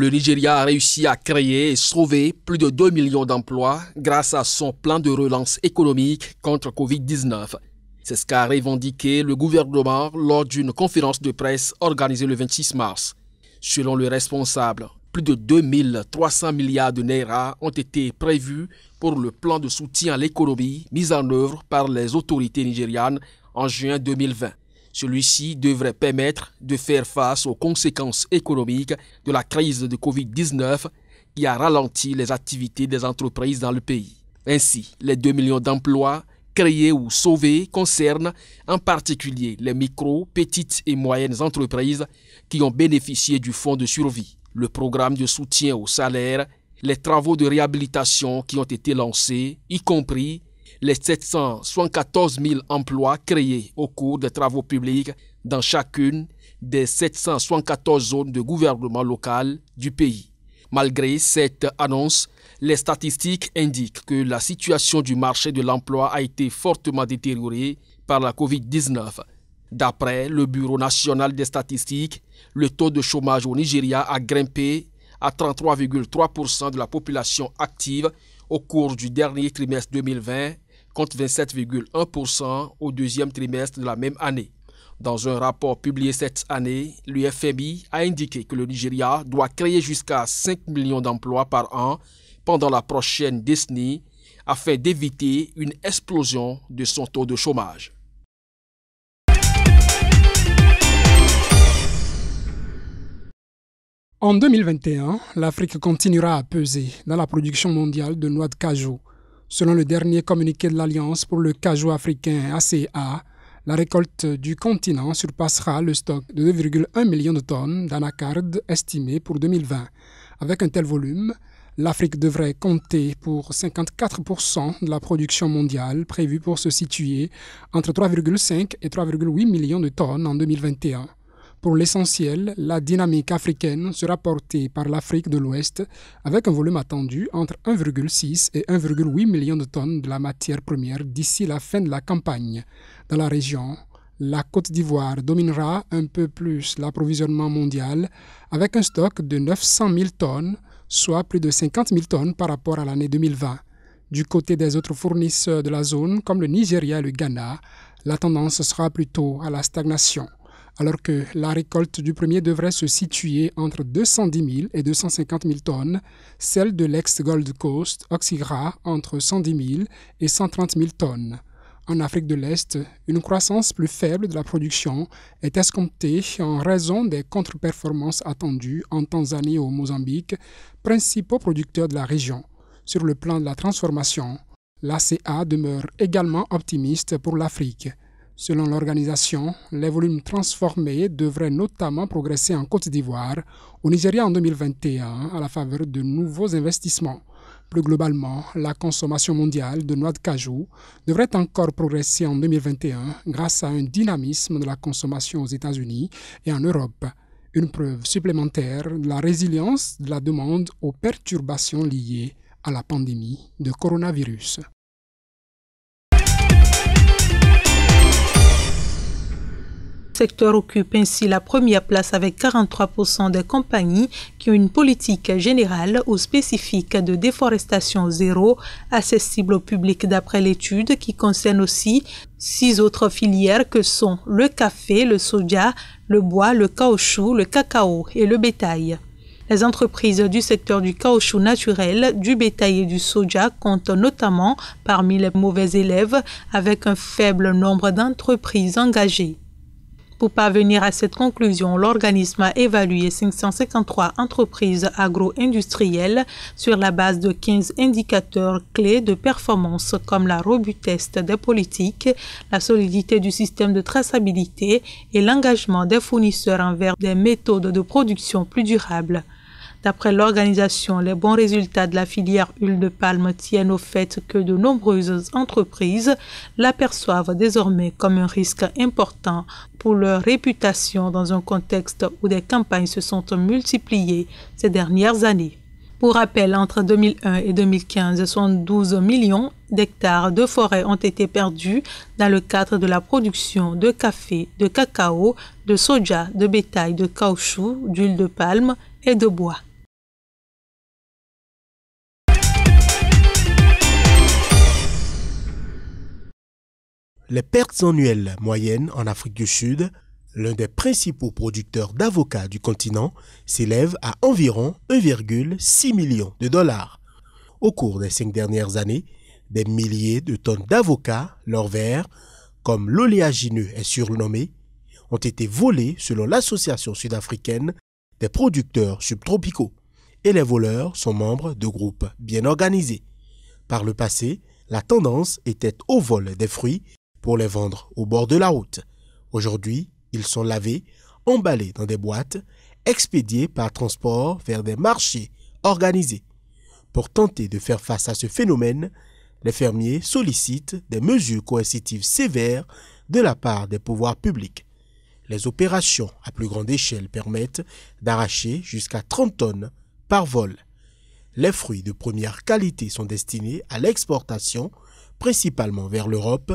Le Nigeria a réussi à créer et sauver plus de 2 millions d'emplois grâce à son plan de relance économique contre Covid-19. C'est ce qu'a revendiqué le gouvernement lors d'une conférence de presse organisée le 26 mars. Selon le responsable, plus de 2300 milliards de naira ont été prévus pour le plan de soutien à l'économie mis en œuvre par les autorités nigérianes en juin 2020. Celui-ci devrait permettre de faire face aux conséquences économiques de la crise de Covid-19 qui a ralenti les activités des entreprises dans le pays. Ainsi, les 2 millions d'emplois créés ou sauvés concernent en particulier les micro, petites et moyennes entreprises qui ont bénéficié du fonds de survie, le programme de soutien au salaire, les travaux de réhabilitation qui ont été lancés, y compris les 774 000 emplois créés au cours des travaux publics dans chacune des 774 zones de gouvernement local du pays. Malgré cette annonce, les statistiques indiquent que la situation du marché de l'emploi a été fortement détériorée par la COVID-19. D'après le Bureau national des statistiques, le taux de chômage au Nigeria a grimpé à 33,3% de la population active au cours du dernier trimestre 2020 contre 27,1% au deuxième trimestre de la même année. Dans un rapport publié cette année, l'UFMI a indiqué que le Nigeria doit créer jusqu'à 5 millions d'emplois par an pendant la prochaine décennie afin d'éviter une explosion de son taux de chômage. En 2021, l'Afrique continuera à peser dans la production mondiale de noix de cajou. Selon le dernier communiqué de l'Alliance pour le cajou africain ACA, la récolte du continent surpassera le stock de 2,1 millions de tonnes d'anacardes estimé pour 2020. Avec un tel volume, l'Afrique devrait compter pour 54% de la production mondiale prévue pour se situer entre 3,5 et 3,8 millions de tonnes en 2021. Pour l'essentiel, la dynamique africaine sera portée par l'Afrique de l'Ouest avec un volume attendu entre 1,6 et 1,8 million de tonnes de la matière première d'ici la fin de la campagne. Dans la région, la Côte d'Ivoire dominera un peu plus l'approvisionnement mondial avec un stock de 900 000 tonnes, soit plus de 50 000 tonnes par rapport à l'année 2020. Du côté des autres fournisseurs de la zone, comme le Nigeria et le Ghana, la tendance sera plutôt à la stagnation alors que la récolte du premier devrait se situer entre 210 000 et 250 000 tonnes, celle de l'ex-Gold Coast, Oxygra, entre 110 000 et 130 000 tonnes. En Afrique de l'Est, une croissance plus faible de la production est escomptée en raison des contre-performances attendues en Tanzanie et au Mozambique, principaux producteurs de la région. Sur le plan de la transformation, l'ACA demeure également optimiste pour l'Afrique. Selon l'organisation, les volumes transformés devraient notamment progresser en Côte d'Ivoire, au Nigeria en 2021, à la faveur de nouveaux investissements. Plus globalement, la consommation mondiale de noix de cajou devrait encore progresser en 2021 grâce à un dynamisme de la consommation aux États-Unis et en Europe. Une preuve supplémentaire de la résilience de la demande aux perturbations liées à la pandémie de coronavirus. secteur occupe ainsi la première place avec 43% des compagnies qui ont une politique générale ou spécifique de déforestation zéro, accessible au public d'après l'étude qui concerne aussi six autres filières que sont le café, le soja, le bois, le caoutchouc, le cacao et le bétail. Les entreprises du secteur du caoutchouc naturel, du bétail et du soja comptent notamment parmi les mauvais élèves avec un faible nombre d'entreprises engagées. Pour parvenir à cette conclusion, l'organisme a évalué 553 entreprises agro-industrielles sur la base de 15 indicateurs clés de performance comme la robustesse des politiques, la solidité du système de traçabilité et l'engagement des fournisseurs envers des méthodes de production plus durables. D'après l'organisation, les bons résultats de la filière huile de palme tiennent au fait que de nombreuses entreprises l'aperçoivent désormais comme un risque important pour leur réputation dans un contexte où des campagnes se sont multipliées ces dernières années. Pour rappel, entre 2001 et 2015, 72 millions d'hectares de forêts ont été perdus dans le cadre de la production de café, de cacao, de soja, de bétail, de caoutchouc, d'huile de palme et de bois. Les pertes annuelles moyennes en Afrique du Sud, l'un des principaux producteurs d'avocats du continent, s'élèvent à environ 1,6 million de dollars. Au cours des cinq dernières années, des milliers de tonnes d'avocats, leur vert, comme l'oléagineux est surnommé, ont été volés selon l'Association sud-africaine des producteurs subtropicaux. Et les voleurs sont membres de groupes bien organisés. Par le passé, la tendance était au vol des fruits pour les vendre au bord de la route. Aujourd'hui, ils sont lavés, emballés dans des boîtes, expédiés par transport vers des marchés organisés. Pour tenter de faire face à ce phénomène, les fermiers sollicitent des mesures coercitives sévères de la part des pouvoirs publics. Les opérations à plus grande échelle permettent d'arracher jusqu'à 30 tonnes par vol. Les fruits de première qualité sont destinés à l'exportation, principalement vers l'Europe,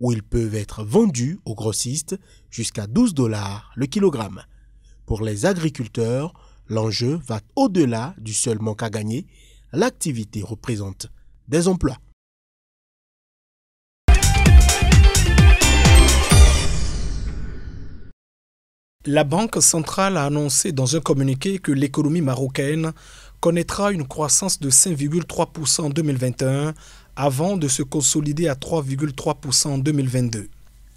où ils peuvent être vendus aux grossistes jusqu'à 12 dollars le kilogramme. Pour les agriculteurs, l'enjeu va au-delà du seul manque à gagner, l'activité représente des emplois. La Banque centrale a annoncé dans un communiqué que l'économie marocaine connaîtra une croissance de 5,3% en 2021 avant de se consolider à 3,3% en 2022.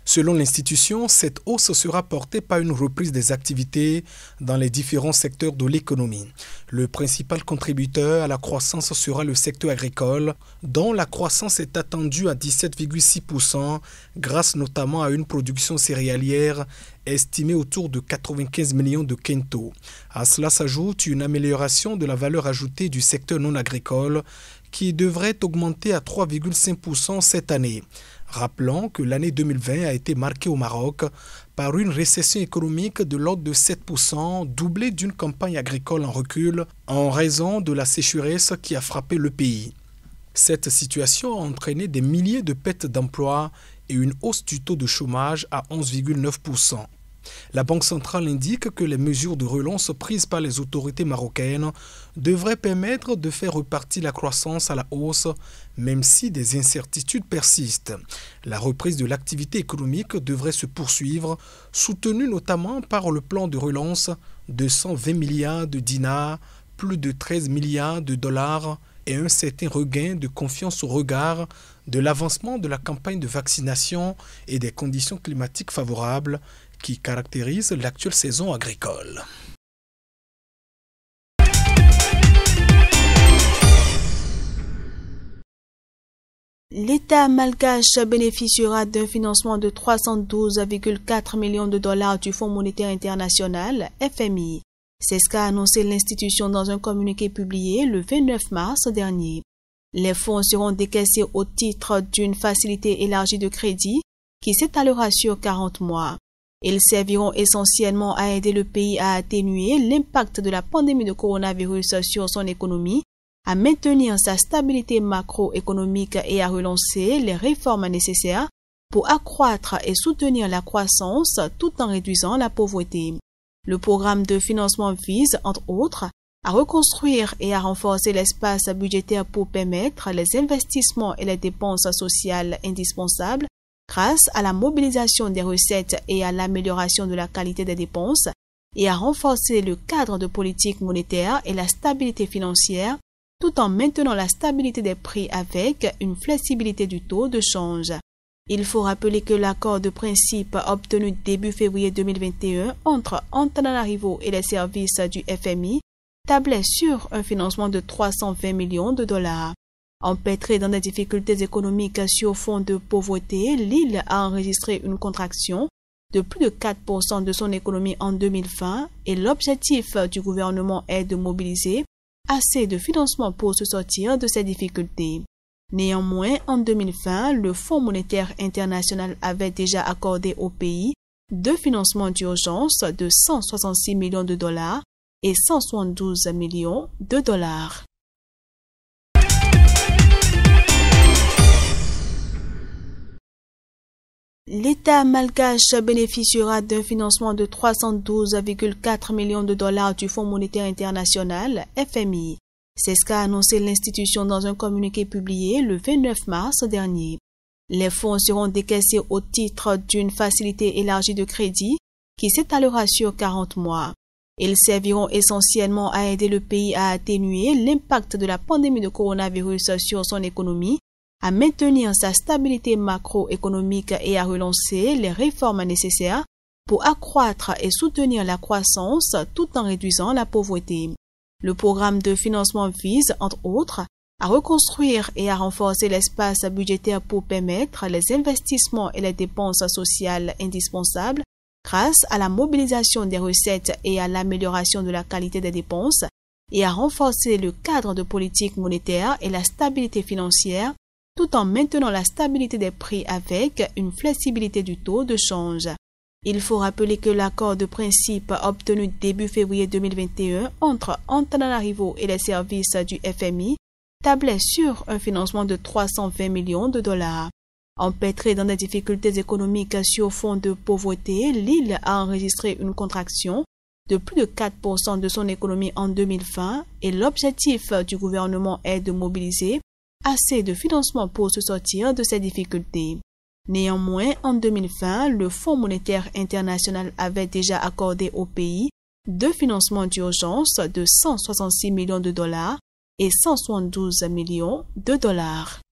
Selon l'institution, cette hausse sera portée par une reprise des activités dans les différents secteurs de l'économie. Le principal contributeur à la croissance sera le secteur agricole, dont la croissance est attendue à 17,6% grâce notamment à une production céréalière estimée autour de 95 millions de quintaux. À cela s'ajoute une amélioration de la valeur ajoutée du secteur non agricole qui devrait augmenter à 3,5% cette année. rappelant que l'année 2020 a été marquée au Maroc par une récession économique de l'ordre de 7%, doublée d'une campagne agricole en recul en raison de la sécheresse qui a frappé le pays. Cette situation a entraîné des milliers de pertes d'emplois et une hausse du taux de chômage à 11,9%. La Banque centrale indique que les mesures de relance prises par les autorités marocaines devraient permettre de faire repartir la croissance à la hausse, même si des incertitudes persistent. La reprise de l'activité économique devrait se poursuivre, soutenue notamment par le plan de relance de 120 milliards de dinars, plus de 13 milliards de dollars et un certain regain de confiance au regard de l'avancement de la campagne de vaccination et des conditions climatiques favorables qui caractérise l'actuelle saison agricole. L'État malgache bénéficiera d'un financement de 312,4 millions de dollars du Fonds monétaire international, FMI. C'est ce qu'a annoncé l'institution dans un communiqué publié le 29 mars dernier. Les fonds seront décaissés au titre d'une facilité élargie de crédit qui s'étalera sur 40 mois. Ils serviront essentiellement à aider le pays à atténuer l'impact de la pandémie de coronavirus sur son économie, à maintenir sa stabilité macroéconomique et à relancer les réformes nécessaires pour accroître et soutenir la croissance tout en réduisant la pauvreté. Le programme de financement vise, entre autres, à reconstruire et à renforcer l'espace budgétaire pour permettre les investissements et les dépenses sociales indispensables grâce à la mobilisation des recettes et à l'amélioration de la qualité des dépenses, et à renforcer le cadre de politique monétaire et la stabilité financière, tout en maintenant la stabilité des prix avec une flexibilité du taux de change. Il faut rappeler que l'accord de principe obtenu début février 2021 entre Antananarivo et les services du FMI tablait sur un financement de 320 millions de dollars. Empêtré dans des difficultés économiques sur fond de pauvreté, l'île a enregistré une contraction de plus de 4% de son économie en 2020 et l'objectif du gouvernement est de mobiliser assez de financements pour se sortir de ces difficultés. Néanmoins, en 2020, le Fonds monétaire international avait déjà accordé au pays deux financements d'urgence de 166 millions de dollars et 172 millions de dollars. L'État malgache bénéficiera d'un financement de 312,4 millions de dollars du Fonds monétaire international, FMI. C'est ce qu'a annoncé l'institution dans un communiqué publié le 29 mars dernier. Les fonds seront décaissés au titre d'une facilité élargie de crédit qui s'étalera sur 40 mois. Ils serviront essentiellement à aider le pays à atténuer l'impact de la pandémie de coronavirus sur son économie à maintenir sa stabilité macroéconomique et à relancer les réformes nécessaires pour accroître et soutenir la croissance tout en réduisant la pauvreté. Le programme de financement vise, entre autres, à reconstruire et à renforcer l'espace budgétaire pour permettre les investissements et les dépenses sociales indispensables grâce à la mobilisation des recettes et à l'amélioration de la qualité des dépenses et à renforcer le cadre de politique monétaire et la stabilité financière tout en maintenant la stabilité des prix avec une flexibilité du taux de change. Il faut rappeler que l'accord de principe obtenu début février 2021 entre Antananarivo et les services du FMI tablait sur un financement de 320 millions de dollars. Empêtré dans des difficultés économiques sur fond de pauvreté, l'île a enregistré une contraction de plus de 4% de son économie en 2020 et l'objectif du gouvernement est de mobiliser assez de financement pour se sortir de ces difficultés. Néanmoins, en 2020, le Fonds monétaire international avait déjà accordé au pays deux financements d'urgence de 166 millions de dollars et 172 millions de dollars.